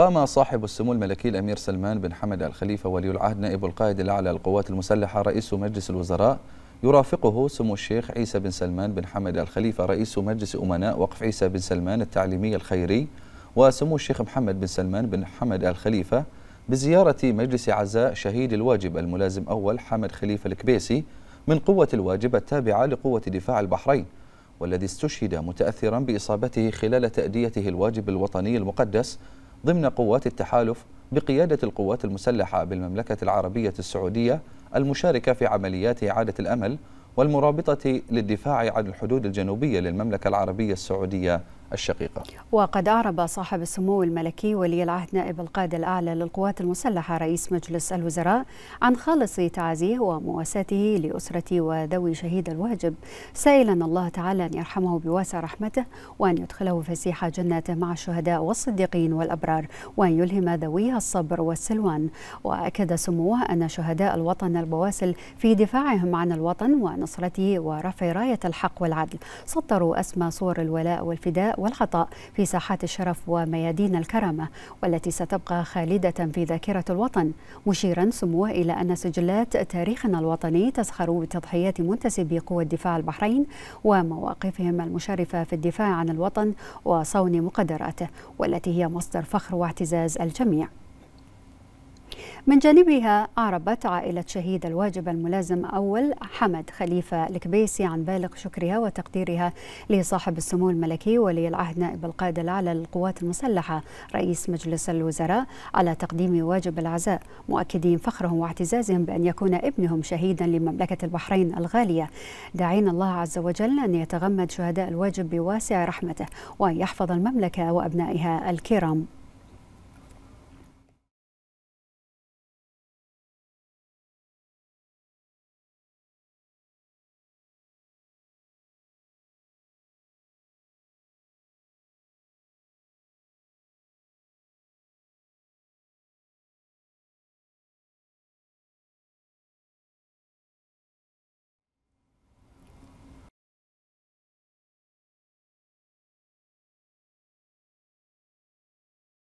قام صاحب السمو الملكي الأمير سلمان بن حمد الخليفة ولي العهد نائب القائد الأعلى للقوات المسلحة رئيس مجلس الوزراء يرافقه سمو الشيخ عيسى بن سلمان بن حمد الخليفة رئيس مجلس أمناء وقف عيسى بن سلمان التعليمي الخيري وسمو الشيخ محمد بن سلمان بن حمد الخليفة بزيارة مجلس عزاء شهيد الواجب الملازم أول حمد خليفة الكبيسي من قوة الواجب التابعة لقوة دفاع البحرين والذي استشهد متأثرا بإصابته خلال تأديته الواجب الوطني المقدس ضمن قوات التحالف بقيادة القوات المسلحة بالمملكة العربية السعودية المشاركة في عمليات إعادة الأمل والمرابطة للدفاع عن الحدود الجنوبية للمملكة العربية السعودية الشقيقة وقد أعرب صاحب السمو الملكي ولي العهد نائب القائد الأعلى للقوات المسلحة رئيس مجلس الوزراء عن خالص تعزيه ومواساته لأسرة وذوي شهيد الواجب سائلا الله تعالى أن يرحمه بواسع رحمته وأن يدخله فسيح جناته مع الشهداء والصديقين والأبرار وأن يلهم ذويها الصبر والسلوان وأكد سموه أن شهداء الوطن البواسل في دفاعهم عن الوطن ونصرته ورفع راية الحق والعدل سطروا أسمى صور الولاء والفداء والعطاء في ساحات الشرف وميادين الكرامة والتي ستبقى خالدة في ذاكرة الوطن مشيرا سموه إلى أن سجلات تاريخنا الوطني تزخر بتضحيات منتسبي قوى الدفاع البحرين ومواقفهم المشرفة في الدفاع عن الوطن وصون مقدراته والتي هي مصدر فخر واعتزاز الجميع من جانبها أعربت عائلة شهيد الواجب الملازم أول حمد خليفة الكبيسي عن بالغ شكرها وتقديرها لصاحب السمو الملكي ولي العهد نائب القائد الأعلى للقوات المسلحة رئيس مجلس الوزراء على تقديم واجب العزاء مؤكدين فخرهم واعتزازهم بأن يكون ابنهم شهيدا لمملكة البحرين الغالية داعين الله عز وجل أن يتغمد شهداء الواجب بواسع رحمته وأن يحفظ المملكة وأبنائها الكرام